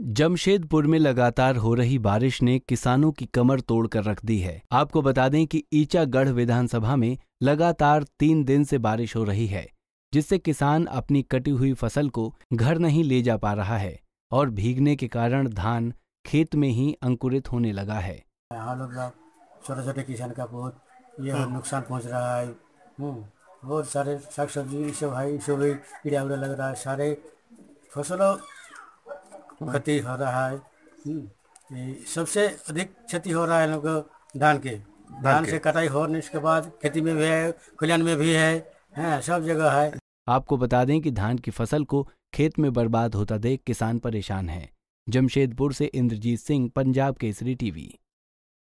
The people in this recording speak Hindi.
जमशेदपुर में लगातार हो रही बारिश ने किसानों की कमर तोड़ कर रख दी है आपको बता दें कि ईचागढ़ विधानसभा में लगातार तीन दिन से बारिश हो रही है जिससे किसान अपनी कटी हुई फसल को घर नहीं ले जा पा रहा है और भीगने के कारण धान खेत में ही अंकुरित होने लगा है लोग छोटे छोटे किसान का बहुत यह हाँ। नुकसान पहुंच रहा है हाँ। बहुत सारे साग सब्जी सब भाई सब कीड़ा उड़ा लग रहा है सारे फसलों क्षति हो रहा है सबसे अधिक क्षति हो रहा है लोग धान के धान से कटाई होने के बाद खेती में भी है खुलियान में भी है हैं सब जगह है आपको बता दें कि धान की फसल को खेत में बर्बाद होता देख किसान परेशान है जमशेदपुर से इंद्रजीत सिंह पंजाब केसरी टीवी